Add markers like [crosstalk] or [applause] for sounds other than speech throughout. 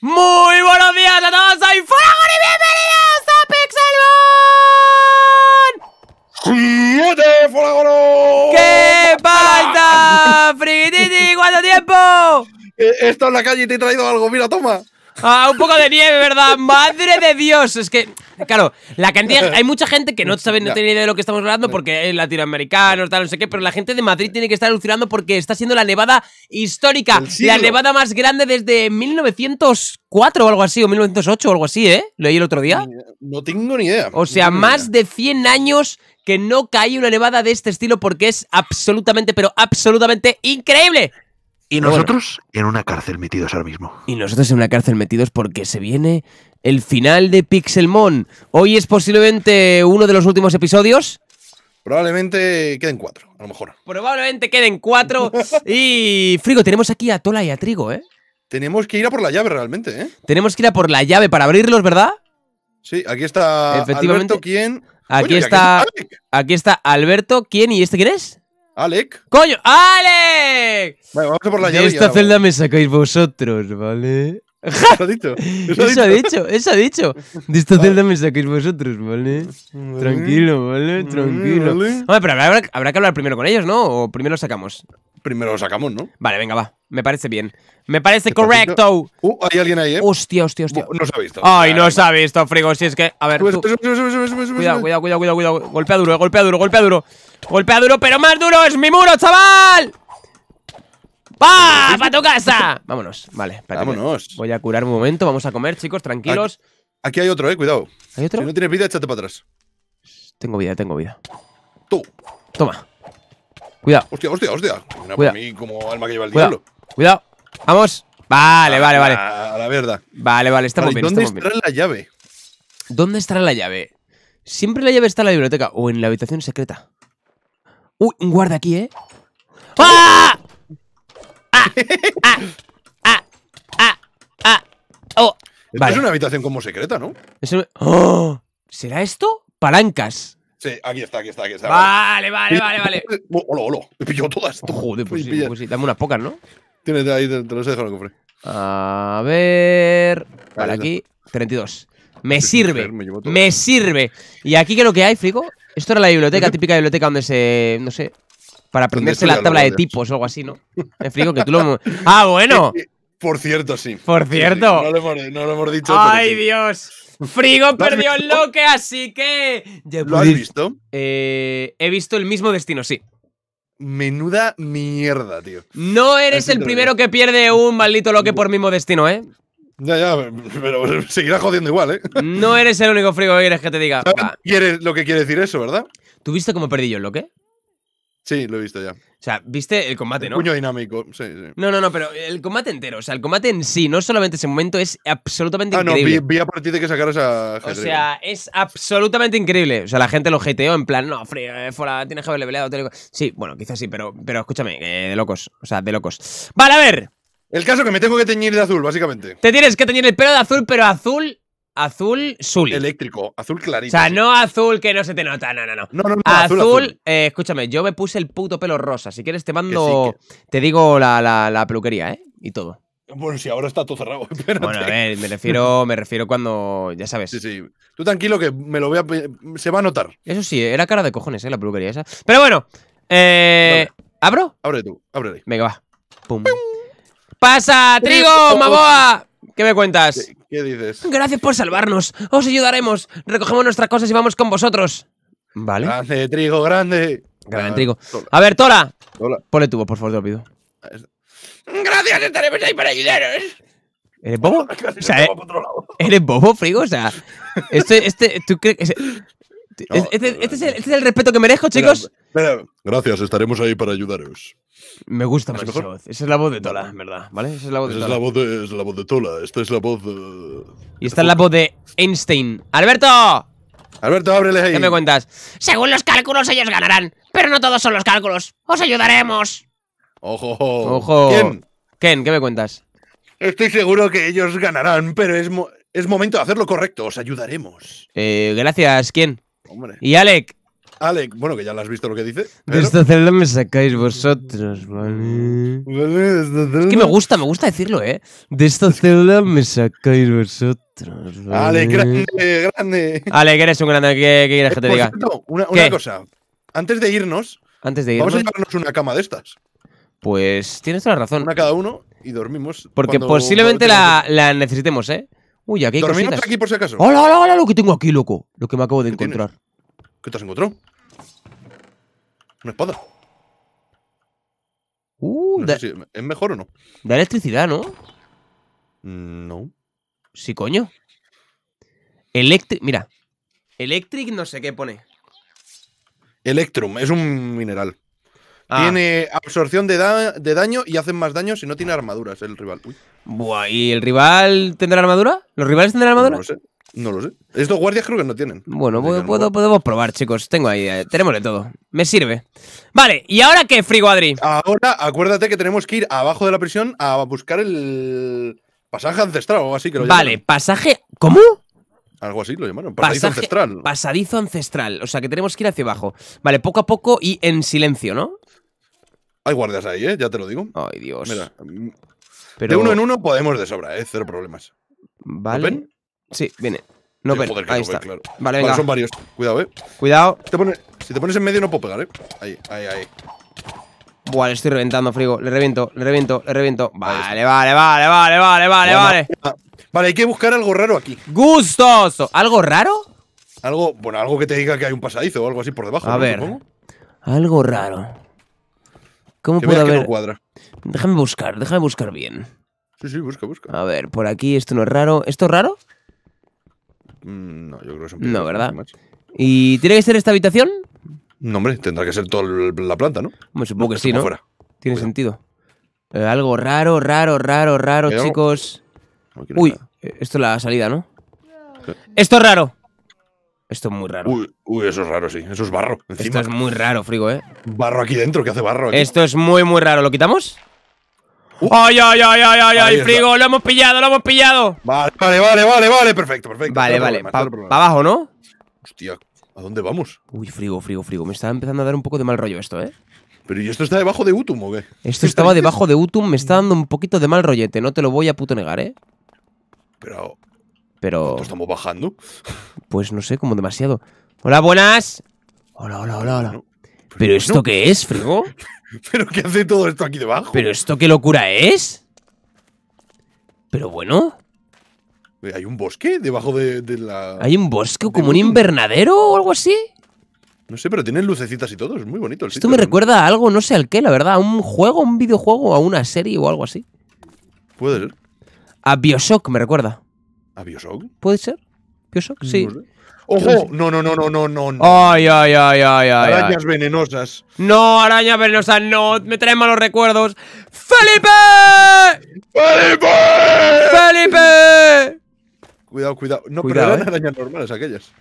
Muy buenos días a todos, soy Furagor y bienvenidos a Pixelmon. ¡Júdete, Furagoro! ¿Qué pasa, [laughs] Frigititi? ¿Cuánto tiempo? Eh, esto en la calle y te he traído algo, mira, toma. Ah, un poco de nieve, ¿verdad? Madre de Dios. Es que, claro, la cantidad. Hay mucha gente que no pues, sabe, no tiene idea de lo que estamos hablando porque es latinoamericano, tal, no sé qué, pero la gente de Madrid tiene que estar alucinando porque está siendo la nevada histórica. La nevada más grande desde 1904 o algo así, o 1908 o algo así, ¿eh? Lo oí el otro día. No tengo ni idea. O sea, más de 100 años que no cae una nevada de este estilo porque es absolutamente, pero absolutamente increíble. Y nosotros en una cárcel metidos ahora mismo. Y nosotros en una cárcel metidos porque se viene el final de Pixelmon. Hoy es posiblemente uno de los últimos episodios. Probablemente queden cuatro, a lo mejor. Probablemente queden cuatro. [laughs] y Frigo, tenemos aquí a Tola y a Trigo, ¿eh? Tenemos que ir a por la llave realmente, ¿eh? Tenemos que ir a por la llave para abrirlos, ¿verdad? Sí, aquí está Efectivamente. Alberto, ¿quién? Aquí está, aquí está Alberto, ¿quién? ¿Y este quién es? ¡Alec! ¡Coño! ¡Alec! Vale, vamos a por la llave. De esta celda me sacáis vosotros, ¿vale? [laughs] Eso ha dicho. Eso, ha dicho, eso ha dicho. De esta celda me sacáis vosotros, ¿vale? Tranquilo, ¿vale? Tranquilo. Vale, pero habrá, que hablar primero con ellos, ¿no? O primero sacamos primero lo sacamos, ¿no? Vale, venga, va. Me parece bien. Me parece correcto. Uh, hay alguien ahí, ¿eh? Hostia, hostia, hostia. No se ha visto. Ay, no se ha visto, Frigo. Si es que. A ver. Cuidado, cuidado, cuidado, cuidado, cuidado. Golpea duro, eh, golpea duro, golpea duro. Golpea duro, pero más duro es mi muro, chaval. ¡Pa! ¡Pa tu casa! Vámonos, vale. Vámonos. Voy a curar un momento. Vamos a comer, chicos, tranquilos. Aquí, hay otro, eh, cuidado. ¿Hay otro? Si no tienes vida, échate para atrás. Tengo vida, tengo vida. Tú. Toma. Cuidado. Hostia, hostia, hostia. Una Cuidado. Mí como alma que lleva el diablo. Cuidado. Vamos. Vale, vale, vale. A, la verdad. Vale, vale, estamos vale, bien. ¿Dónde estará la llave? ¿Dónde estará la llave? Siempre la llave está en la biblioteca o en la habitación secreta. Uy, un guarda aquí, ¿eh? ¡Ah! ¡Ah! ¡Ah! ¡Ah! ¡Ah! ¡Ah! ¡Oh! Vale. Es una habitación como secreta, ¿no? ¡Oh! ¿Será esto? Palancas. Sí, aquí está, aquí está, aquí está. Vale, vale, vale, vale. [laughs] Oh, hola, hola. Me pillo todas. Tú. Joder, pues sí, pues sí. Dame unas pocas, ¿no? Tienes ahí, te, los he dejado en el cofre. A ver. Vale, aquí. 32. [laughs] Me sirve. Me, sirve. Y aquí qué es lo que hay, Frigo? Esto era la biblioteca, [laughs] típica biblioteca donde se. No sé. Para aprenderse la tabla de tipos o algo así, ¿no? Me eh, frico que tú lo. ¡Ah, bueno! Por cierto, sí. Por cierto. No, lo hemos, dicho. ¡Ay, Dios! Frigo perdió el loque, así que. ¿Lo has visto? Eh, he visto el mismo destino, sí. Menuda mierda, tío. No eres el primero que pierde un maldito loque por mismo destino, ¿eh? Ya, ya, pero seguirá jodiendo igual, ¿eh? No eres el único frigo que quieres que te diga. Quieres lo que quiere decir eso, ¿verdad? ¿Tú viste cómo perdí yo el loque? Sí, lo he visto ya. O sea, viste el combate, ¿no? Puño dinámico, sí, sí. No, no, no, pero el combate entero, o sea, el combate en sí, no solamente ese momento, es absolutamente increíble. Ah, no, vi, a partir de que sacaron a O sea, es absolutamente increíble. O sea, la gente lo jeteó en plan, no, frío, eh, tienes que haberle peleado. sí, bueno, quizás sí, pero, pero escúchame, eh, de locos. O sea, de locos. Vale, a ver. El caso que me tengo que teñir de azul, básicamente. Te tienes que teñir el pelo de azul, pero azul azul azul. Eléctrico, azul clarito. O sea, no azul que no se te nota, no, no, no. azul, eh, escúchame, yo me puse el puto pelo rosa. Si quieres te mando, te digo la, la, peluquería, ¿eh? Y todo. Bueno, si ahora está todo cerrado. [laughs] Bueno, a ver, me refiero, me refiero cuando. Ya sabes. Sí, sí. Tú tranquilo que me lo voy a. Se va a notar. Eso sí, era cara de cojones, ¿eh? La peluquería esa. Pero bueno. Eh, ¿Abro? Abre tú, ábrele. Venga, va. ¡Pum! ¡Pasa, trigo, [laughs] maboa! ¿Qué me cuentas? Eh, ¿Qué dices? Gracias por salvarnos. Os ayudaremos. Recogemos nuestras cosas y vamos con vosotros. Vale. Grande, trigo, grande. Grande, trigo. Ah, A ver, Tora. Ponle tubo, por favor, te lo pido. Gracias, estaremos ahí para ayudaros. ¿Eres bobo? [laughs] O sea, [laughs] ¿Eres bobo, Frigo? O sea, este, este, ¿tú crees? Este, es el, respeto que merezco, chicos. Gracias, estaremos ahí para ayudaros. Me gusta más esa voz. Esa es la voz de Tola, verdad, ¿vale? Esa es la voz de Tola. Tola. Esta es la voz de... Y esta es la voz de Einstein. ¡Alberto! Alberto, ábrele ahí. ¿Qué me cuentas? Según los cálculos, ellos ganarán. Pero no todos son los cálculos. ¡Os ayudaremos! ¡Ojo! ¡Ojo! Ken, ¿qué me cuentas? Estoy seguro que ellos ganarán, pero es, momento de hacer lo correcto. Os ayudaremos. Eh, gracias, ¿quién? Hombre. Y Alec, Alec, bueno, que ya lo has visto lo que dice. De esta celda me sacáis vosotros, ¿vale? ¿Vale es que me gusta, me gusta decirlo, ¿eh? De esta celda me sacáis vosotros, ¿vale? Alec, grande, grande. Alec, eres un grande. ¿Qué, quieres que te eh, diga? una, cosa. Antes de irnos. Antes de irnos. Vamos a llevarnos una cama de estas. Pues tienes toda la razón. Una cada uno y dormimos. Porque posiblemente la, la, necesitemos, ¿eh? Uy, aquí hay Dormimos aquí por si acaso. Hola, hola, hola, lo que tengo aquí, loco. Lo que me acabo de encontrar. ¿Qué te has encontrado? Uh, ¿Es mejor o no? Da electricidad, ¿no? Mm, no. Sí, coño. Electric. Mira. Electric no sé qué pone. Electrum, es un mineral. Ah. Tiene absorción de, daño y hacen más daño si no tiene armaduras el rival. ¿y el rival tendrá armadura? ¿Los rivales tendrán armadura? No sé. No lo sé. Estos guardias creo que no tienen. Bueno, pues podemos probar, chicos. Tengo ahí, eh, tenemos de todo. Me sirve. Vale, ¿y ahora qué, Friguadri? Ahora, acuérdate que tenemos que ir abajo de la prisión a buscar el pasaje ancestral o así Vale, pasaje. ¿Cómo? Algo así lo llamaron. Pasadizo ancestral. Pasadizo ancestral. O sea que tenemos que ir hacia abajo. Vale, poco a poco y en silencio, ¿no? Hay guardias ahí, ¿eh? Ya te lo digo. Ay, Dios. Mm, Pero... De uno en uno podemos de sobra, ¿eh? Cero problemas. Vale. Sí, viene. No, pero. ahí está. Vale, venga. Vale, son varios. Cuidado, eh. Cuidado. Si te, pones, en medio no puedo pegar, eh. Ahí, ahí, ahí. Buah, le estoy reventando, frigo. Le reviento, le reviento, le reviento. Vale, vale, vale, vale, vale, vale, vale. Vale, hay que buscar algo raro aquí. ¡Gustoso! ¿Algo raro? Algo, bueno, algo que te diga que hay un pasadizo o algo así por debajo. A ver. Algo raro. ¿Cómo puede haber? Déjame buscar, déjame buscar bien. Sí, sí, busca, busca. A ver, por aquí esto no es raro. ¿Esto es raro? Mm, no, yo creo que son No, ¿verdad? ¿Y tiene que ser esta habitación? No, hombre, tendrá que ser toda la planta, ¿no? supongo que sí, ¿no? Tiene pues sentido. Eh, algo raro, raro, raro, raro, chicos. Uy, eh, esto es la salida, ¿no? Esto es raro. Esto es muy raro. Uy, eso es raro, sí. Eso es barro. Esto es muy raro, Frigo, ¿eh? Barro aquí dentro, ¿qué hace barro? Esto es muy, muy raro. ¿Lo quitamos? Uh. ¡Ay, ay, ay, ay, ay! ay ¡Frigo! ¡Lo hemos pillado, lo hemos pillado! Vale, vale, vale, vale, perfecto, perfecto. Vale, vale. Para abajo, ¿no? Hostia, ¿a dónde vamos? Uy, frigo, frigo, frigo. Me está empezando a dar un poco de mal rollo esto, ¿eh? Pero ¿y esto está debajo de Utum o qué? Esto estaba debajo de Utum, me está dando un poquito de mal rollete, no te lo voy a puto negar, ¿eh? Pero... Pero... estamos bajando? Pues no sé, como demasiado. Hola, buenas. Hola, hola, hola, hola. ¿Pero, esto qué es, Frigo? [laughs] [laughs] ¿Pero qué hace todo esto aquí debajo? ¿Pero esto qué locura es? Pero bueno. Eh, ¿Hay un bosque debajo de, la...? ¿Hay un bosque? ¿Como un, invernadero o algo así? No sé, pero tienen lucecitas y todo. Es muy bonito el sitio. Esto me recuerda a algo, no sé al qué, la verdad. A un juego, un videojuego, a una serie o algo así. Puede ser. A Bioshock me recuerda. ¿A Bioshock? ¿Puede ser? ¿Bioshock? Sí. ¡Ojo! No, no, no, no, no, no. Ay, ay, ay, ay, ay. Arañas venenosas. No, arañas venenosas, no. Me traen malos recuerdos. ¡Felipe! ¡Felipe! ¡Felipe! Cuidado, cuidado. No, cuidado, pero ¿eh? arañas normales aquellas.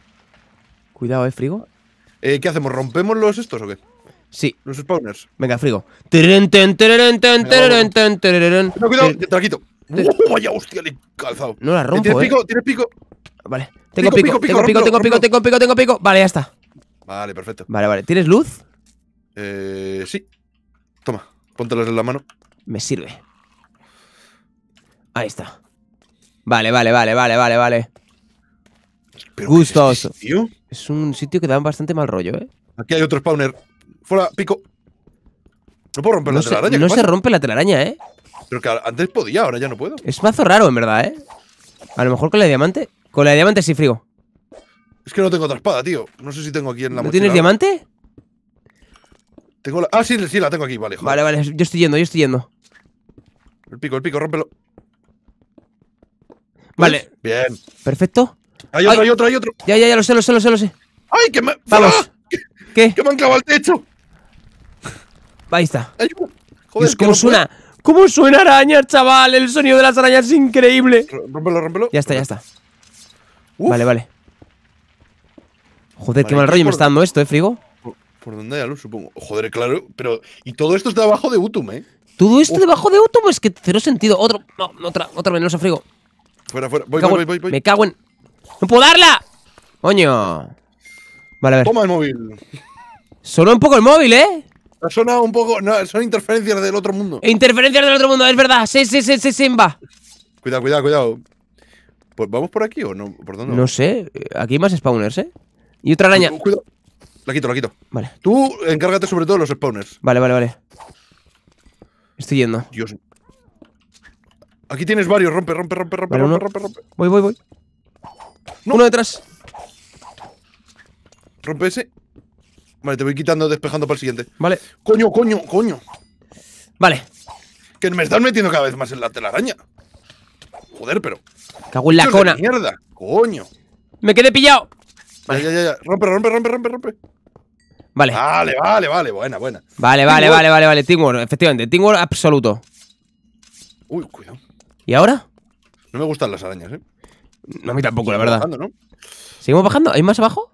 Cuidado, ¿eh, Frigo? Eh, ¿Qué hacemos? ¿Rompemos los estos o qué? Sí. Los spawners. Venga, Frigo. Cuidado, cuidado, te la quito. ¡Uh, ¡Vaya hostia! Le he calzado. No la rompo, ¿Tienes ¿eh? pico? ¿Tienes pico? Vale. Tengo pico, pico, pico, tengo pico, tengo pico, tengo pico, tengo pico. Vale, ya está. Vale, perfecto. Vale, vale. ¿Tienes luz? Eh, sí. Toma, póntelas en la mano. Me sirve. Ahí está. Vale, vale, vale, vale, vale, vale. Este Gustoso. Es, un sitio que da bastante mal rollo, eh. Aquí hay otro spawner. Fuera, pico. No puedo romper no la se, telaraña. No se rompe la telaraña, eh. Pero que antes podía, ahora ya no puedo. Es mazo raro, en verdad, eh. A lo mejor con la diamante. Con la de diamantes sí, frío. Es que no tengo otra espada, tío. No sé si tengo aquí en la ¿No tienes diamante? Tengo la... Ah, sí, sí, la tengo aquí, vale. Joder. Vale, vale, yo estoy yendo, yo estoy yendo. El pico, el pico, rómpelo. Vale. Bien. Perfecto. Hay otro, hay otro, hay otro. Ya, ya, ya, lo sé, lo sé, lo sé, ¡Ay, que me. Vamos. ¡Ah! ¿Qué? ¡Que me han clavado al techo! Ahí está. Joder, Dios, ¿cómo suena? ¿Cómo suena araña, chaval? El sonido de las arañas es increíble. rómpelo, rómpelo. Ya está, ya está. Vale, vale. Joder, qué mal rollo me está dando esto, ¿eh, Frigo? Por, dónde hay algo, luz, supongo. Joder, claro. Pero. Y todo esto está debajo de Utum, ¿eh? Todo esto debajo de Utum es que cero sentido. Otro. No, otra, otra venenosa, Frigo. Fuera, fuera. Voy, voy, voy, voy, Me cago en. ¡No puedo darla! ¡Coño! Vale, a ver. Toma el móvil. Sonó un poco el móvil, ¿eh? Ha sonado un poco. No, son interferencias del otro mundo. Interferencias del otro mundo, es verdad. Sí, sí, sí, sí, Simba. Cuidado, cuidado, cuidado. ¿Vamos por aquí o no? ¿Por dónde? No sé. Eh, aquí hay más spawners, ¿eh? Y otra araña. Cuidado. La quito, la quito. Vale. Tú encárgate sobre todo de los spawners. Vale, vale, vale. Estoy yendo. Dios. Aquí tienes varios. Rompe, rompe, rompe, rompe, rompe, rompe, rompe, Voy, voy, voy. Uno detrás. Rompe ese. Vale, te voy quitando, despejando para el siguiente. Vale. Coño, coño, coño. Vale. Que me estás metiendo cada vez más en la telaraña. Joder, pero. Cago en la cona. Mierda, coño. Me quedé pillado. Vale. Ya, ya, ya. Rompe, rompe, rompe, rompe, rompe. Vale. Vale, vale, vale. Buena, buena. Vale, vale, vale, vale, vale. Teamwork, efectivamente. Teamwork absoluto. Uy, cuidado. ¿Y ahora? No me gustan las arañas, eh. No, a mí tampoco, la verdad. Bajando, ¿no? ¿Seguimos bajando? ¿Hay más abajo?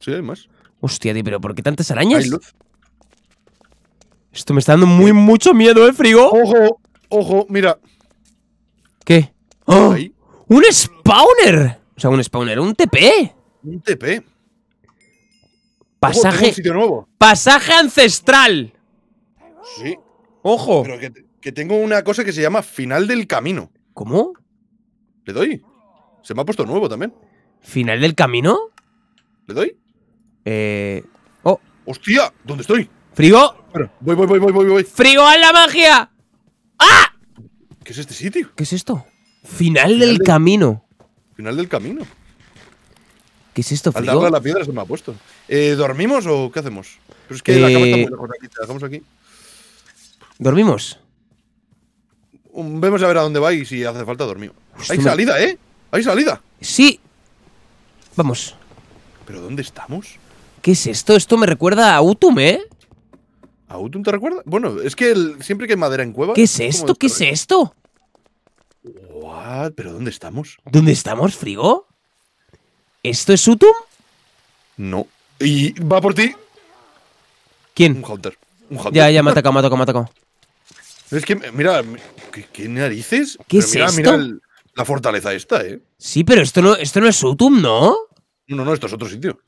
Sí, hay más. Hostia, tío, pero ¿por qué tantas arañas? Esto me está dando muy eh. mucho miedo, eh, frigo. Ojo, ojo, mira. ¿Qué? ¡Oh! ¡Un spawner! O sea, un spawner, un TP. Un TP. Pasaje. nuevo. Pasaje ancestral. Sí. Ojo. Pero que, tengo una cosa que se llama final del camino. ¿Cómo? ¿Le doy? Se me ha puesto nuevo también. ¿Final del camino? ¿Le doy? Eh. Oh. ¡Hostia! ¿Dónde estoy? ¡Frigo! voy, voy, voy, voy, voy, voy. ¡Frigo a la magia! ¡Ah! ¿Qué es este sitio? ¿Qué es esto? Final, del camino. Final del camino. ¿Qué es esto, Al la piedra se me ha puesto. Eh, ¿Dormimos o qué hacemos? Pero es que eh, la cama está muy aquí. aquí. ¿Dormimos? Vemos a ver a dónde va y si hace falta dormir. Hay salida, ¿eh? Hay salida. Sí. Vamos. ¿Pero dónde estamos? ¿Qué es esto? Esto me recuerda a Utum, ¿eh? ¿A Utum te recuerda? Bueno, es que siempre que hay madera en cueva. ¿Qué es esto? ¿Qué es esto? ¿What? ¿Pero dónde estamos? ¿Dónde estamos, Frigo? ¿Esto es Sutum No. Y va por ti. ¿Quién? Un Hunter. Ya, ya, me ha atacado, me ha atacado, Es que, mira, ¿qué, narices? ¿Qué es mira, mira la fortaleza esta, ¿eh? Sí, pero esto no, esto no es Sutum ¿no? No, no, esto es otro sitio.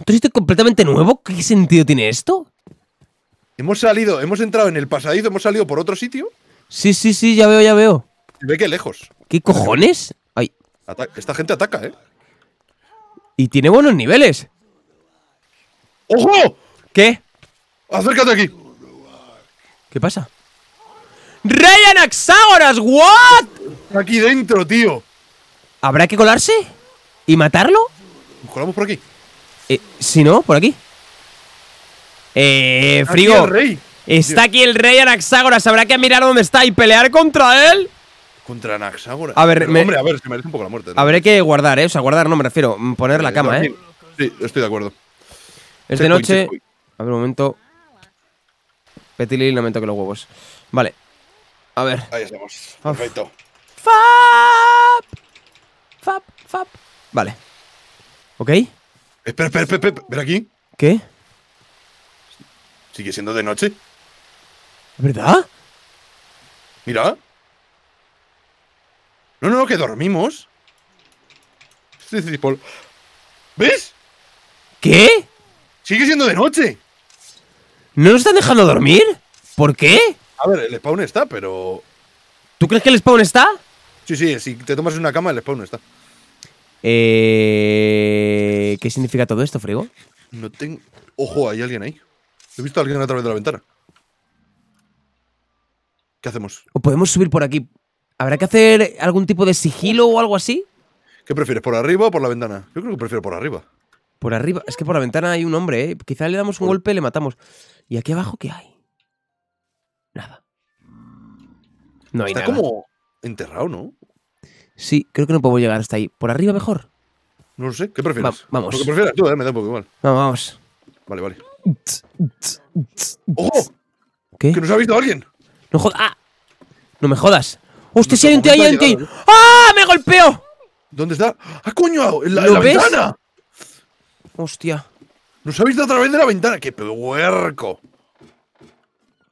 ¿Otro sitio completamente nuevo? ¿Qué sentido tiene esto? Hemos salido, hemos entrado en el pasadizo, hemos salido por otro sitio. Sí, sí, sí, ya veo, ya veo ve que lejos. ¿Qué cojones? Ay. Esta gente ataca, ¿eh? Y tiene buenos niveles. ¡Ojo! ¿Qué? Acércate aquí. ¿Qué pasa? ¡Rey Anaxágoras! ¿What? Está aquí dentro, tío. ¿Habrá que colarse? ¿Y matarlo? ¿Nos colamos por aquí? Eh, si no, por aquí. Eh, Frigo. Está aquí el rey Anaxágoras. Habrá que mirar dónde está y pelear contra él contra Naxagora. A ver, me... hombre, a ver, se merece un poco la muerte. Habré que guardar, ¿eh? O sea, guardar no me refiero, mm, poner la eh, cama, ¿eh? Sí, estoy de acuerdo. Es de noche. A ver, un momento. Petilil, no me los huevos. Vale. A ver. Ahí estamos. Perfecto. Fap. Fap, fap. Vale. ¿Ok? Espera, espera, espera, espera. Ven aquí. ¿Qué? ¿Sigue siendo de noche? ¿Verdad? Mira. No, no, que dormimos. ¿Ves? ¿Qué? Sigue siendo de noche. ¿No nos están dejando dormir? ¿Por qué? A ver, el spawn está, pero. ¿Tú crees que el spawn está? Sí, sí, si te tomas una cama, el spawn está. Eh... ¿Qué significa todo esto, Frigo? No tengo. Ojo, hay alguien ahí. He visto a alguien a través de la ventana. ¿Qué hacemos? ¿O podemos subir por aquí ¿Habrá que hacer algún tipo de sigilo o algo así? ¿Qué prefieres, por arriba o por la ventana? Yo creo que prefiero por arriba. Por arriba, es que por la ventana hay un hombre, ¿eh? Quizá le damos un golpe y le matamos. ¿Y aquí abajo qué hay? Nada. No hay nada. Está como enterrado, ¿no? Sí, creo que no puedo llegar hasta ahí. ¿Por arriba mejor? No lo sé, ¿qué prefieres? vamos. tú, eh, me da poco igual. vamos. Vale, vale. ¡Ojo! ¿Qué? ¡Que nos ha visto alguien! ¡No jodas! Ah. ¡No me jodas! Hostia, si hay un tío, hay ¡Ah! ¡Me golpeó! ¿Dónde está? ¡Ah, coño! ¡En la, ventana! Hostia. Nos ha visto a través de la ventana. ¡Qué puerco!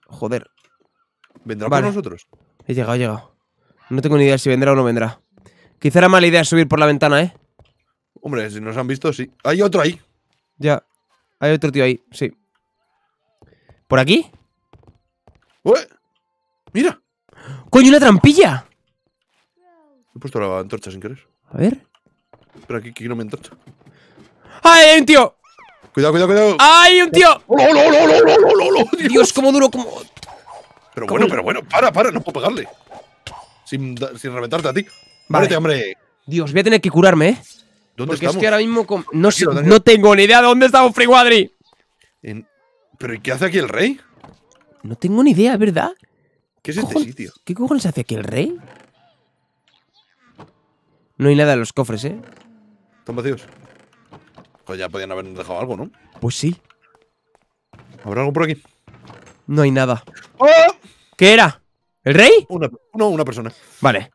Joder. ¿Vendrá por nosotros? He llegado, he llegado. No tengo ni idea si vendrá o no vendrá. Quizá era mala idea subir por la ventana, ¿eh? Hombre, si nos han visto, sí. Hay otro ahí. Ya. Hay otro tío ahí, sí. ¿Por aquí? ¡Ué! ¡Mira! ¡Coño, una trampilla! He puesto la antorcha sin querer. A ver. Espera, aquí, aquí no me antorcha. ¡Ay, hay un tío! Cuidado, cuidado, cuidado. ¡Ay, un tío! Dios, cómo duro, como. Pero bueno, pero bueno, para, para, no puedo pegarle. Sin, reventarte a ti. Vale, Várate, hombre. Dios, voy a tener que curarme, ¿eh? ¿Dónde Porque estamos? es que ahora mismo no, sé, no tengo ni idea de dónde estamos, Free ¿Pero y qué hace aquí el rey? No tengo ni idea, ¿verdad? ¿Qué es este sitio? ¿Qué cojones hace aquí el rey? No hay nada en los cofres, ¿eh? Están vacíos. Pues ya podían haber dejado algo, ¿no? Pues sí. ¿Habrá algo por aquí? No hay nada. ¡Ah! ¿Qué era? ¿El rey? Una, no, una persona. Vale.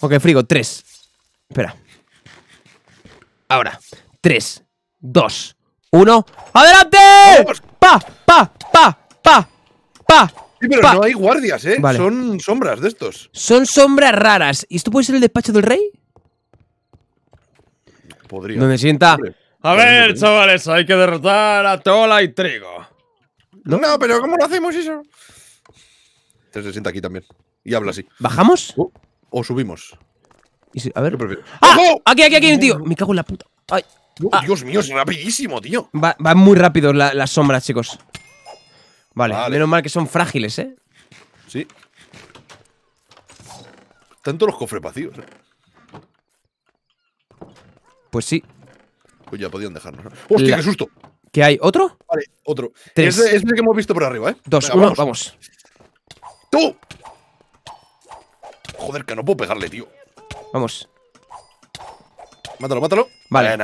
Ok, frigo, tres. Espera. Ahora. Tres, dos, uno. ¡Adelante! ¡Pa! ¡Pa! ¡Pa! ¡Pa! ¡Pa! Sí, pero no hay guardias, ¿eh? Son sombras de estos. Son sombras raras. ¿Y esto puede ser el despacho del rey? Podría. Donde sienta. A ver, ¿eh? chavales, hay que derrotar a Tola y Trigo. ¿No? pero ¿cómo lo hacemos eso? Este se sienta aquí también. Y habla así. ¿Bajamos? Oh, o subimos. a ver. ¡Ah! Aquí, aquí, aquí tío. Me cago en la puta. Oh, ah. Dios, mío, es rapidísimo, tío. Va, muy rápido las sombras, chicos. Vale, menos mal que son frágiles, ¿eh? Sí. Tanto los cofres vacíos, ¿eh? Pues sí. Pues ya podían dejarnos. ¡Hostia, qué susto! ¿Qué hay? ¿Otro? Vale, otro. Es, el que hemos visto por arriba, ¿eh? Dos, uno, vamos. ¡Tú! Joder, que no puedo pegarle, tío. Vamos. Mátalo, mátalo. Vale.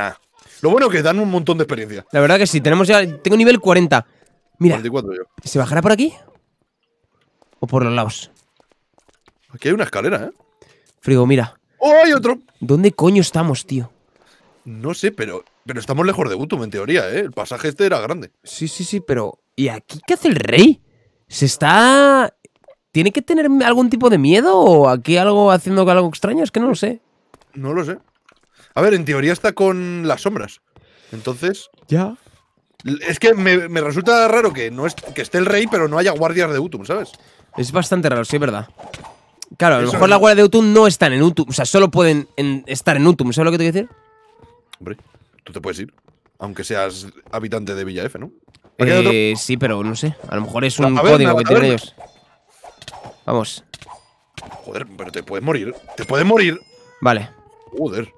Lo bueno es que dan un montón de experiencia. La verdad que sí, tenemos ya. Tengo nivel 40. Mira, ¿se bajará por aquí? ¿O por los lados? Aquí hay una escalera, ¿eh? Frigo, mira. ¡Oh, hay otro! ¿Dónde coño estamos, tío? No sé, pero, pero estamos lejos de Utum, en teoría, ¿eh? El pasaje este era grande. Sí, sí, sí, pero... ¿Y aquí qué hace el rey? Se está... ¿Tiene que tener algún tipo de miedo o aquí algo haciendo algo extraño? Es que no lo sé. No lo sé. A ver, en teoría está con las sombras. Entonces... Ya. Es que me, resulta raro que, no es, que esté el rey, pero no haya guardias de Utum, ¿sabes? Es bastante raro, sí, es verdad. Claro, a lo mejor las la de Utum no están en Utum. O sea, solo pueden estar en Utum. ¿Sabes lo que te quiero decir? Hombre, tú te puedes ir. Aunque seas habitante de Villa F, ¿no? Eh, sí, pero no sé. A lo mejor es un código que tienen ellos. Vamos. Joder, pero te puedes morir. Te puedes morir. Vale. Joder.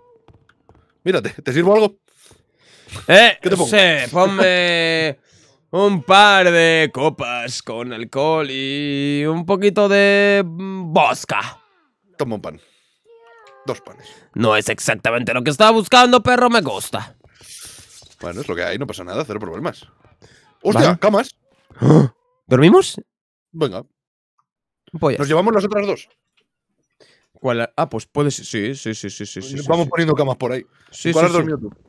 Mírate, ¿te sirvo algo? Eh, ponme un par de copas con alcohol y un poquito de bosca. Mm, Toma un pan. Dos panes. No es exactamente lo que estaba buscando, pero me gusta. Bueno, es lo que hay, no pasa nada, cero problemas. ¡Hostia, camas! [gasps] ¿Dormimos? Venga. Pues ¿Nos llevamos las otras dos? Ah, pues puedes. Sí, sí, sí, sí, sí. Vamos poniendo camas por ahí. Sí, ¿Cuál has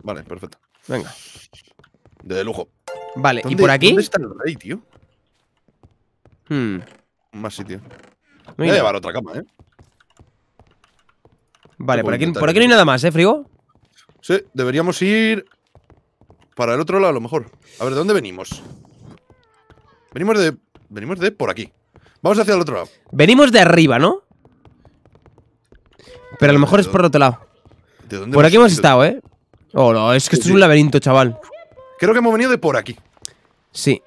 Vale, perfecto. Venga. De lujo. Vale, ¿y por aquí? ¿Dónde está el rey, tío? Hmm. Más sitio. Voy a llevar otra cama, ¿eh? Vale, por aquí, por aquí no hay nada más, ¿eh, Frigo? Sí, deberíamos ir para el otro lado, a lo mejor. A ver, ¿de dónde venimos? Venimos de... Venimos de por aquí. Vamos hacia el otro lado. Venimos de arriba, ¿no? Pero a lo mejor es por otro lado. ¿De dónde por aquí hemos estado, ¿eh? Oh, no, es que esto es un laberinto, chaval. Creo que hemos venido de por aquí. Sí.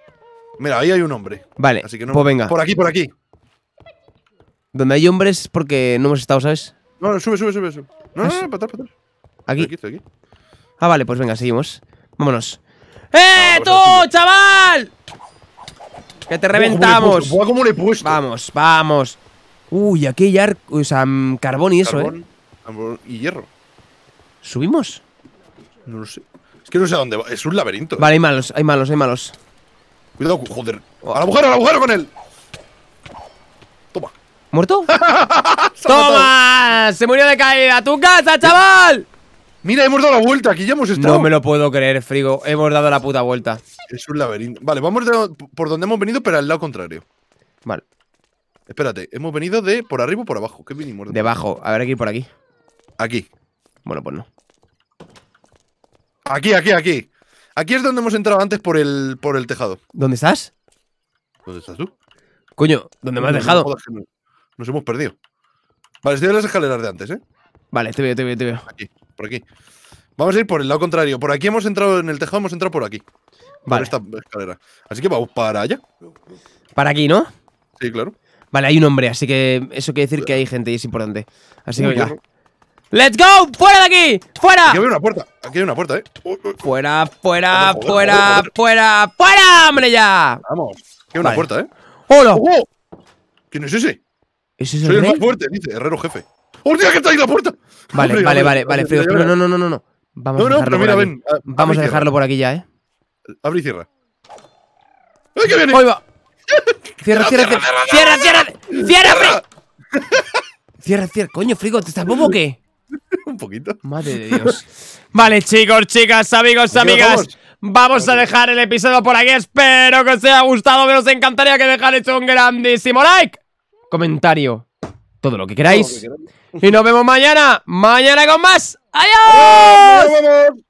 Mira, ahí hay un hombre. Vale, pues venga. Por aquí, por aquí. Donde hay hombres es porque no hemos estado, ¿sabes? No, no sube, sube, sube. sube. No, no, Aquí. Ah, vale, pues venga, seguimos. Vámonos. Ah, ¡Eh, pues tú, chaval! ¡Que te reventamos! Vamos, vamos. Uy, aquí hay arco, o sea, mm, carbón y eso, ¿eh? carbón, Y hierro. ¿Subimos? No lo sé. Es que no sé a dónde va. Es un laberinto. ¿eh? Vale, hay malos, hay malos, hay malos. Cuidado, joder. Oh. ¡Al agujero, al agujero con él! Toma. ¿Muerto? [laughs] ¡Toma! ¡Se murió de caída! ¡Tu casa, chaval! Mira, hemos dado la vuelta, aquí ya hemos estado. No me lo puedo creer, Frigo. Hemos dado la puta vuelta. Es un laberinto. Vale, vamos por donde hemos venido, pero al lado contrario. Vale. Espérate, hemos venido de por arriba o por abajo. ¿Qué vinimos? Debajo. A ver, hay que ir por aquí. Aquí. Bueno, pues no. Aquí, aquí, aquí. Aquí es donde hemos entrado antes por el, por el tejado. ¿Dónde estás? ¿Dónde estás tú? Coño, ¿dónde me has dejado? Nos, hemos perdido. Vale, estoy en las escaleras de antes, ¿eh? Vale, te veo, te veo, te veo. Aquí, por aquí. Vamos a ir por el lado contrario. Por aquí hemos entrado en el tejado, hemos entrado por aquí. Vale. Por esta escalera. Así que vamos para allá. Para aquí, ¿no? Sí, claro. Vale, hay un hombre, así que eso quiere decir que hay gente y es importante. Así que venga. ¡Let's go! ¡Fuera de aquí! ¡Fuera! Aquí hay una puerta, aquí hay una puerta, eh. Fuera, fuera, fuera, fuera, fuera, hombre ya. Vamos, aquí hay una puerta, eh. ¡Hola! ¡Oh! ¿Quién es ese? ¿Ese es el Soy el más fuerte, dice, herrero jefe. ¡Hostia, que está ahí la puerta! Vale, vale, vale, vale, frío. No, no, no, no, no. Vamos no, no, a dejarlo, mira, por, aquí. Ven, Vamos a dejarlo por aquí ya, eh. Abre y cierra. ¡Ay, que viene! va! Cierra, cierra, cierra. Cierra, cierra. Cierra, cierra. Cierra, Coño, frigo, ¿te estás bobo o qué? [laughs] Un poquito. Madre de Dios. Vale, chicos, chicas, amigos, amigas. Vamos a dejar el episodio por aquí. Espero que os haya gustado. Me os encantaría que dejarais un grandísimo like, comentario, todo lo que queráis. y nos vemos mañana. Mañana con más. ¡Adiós!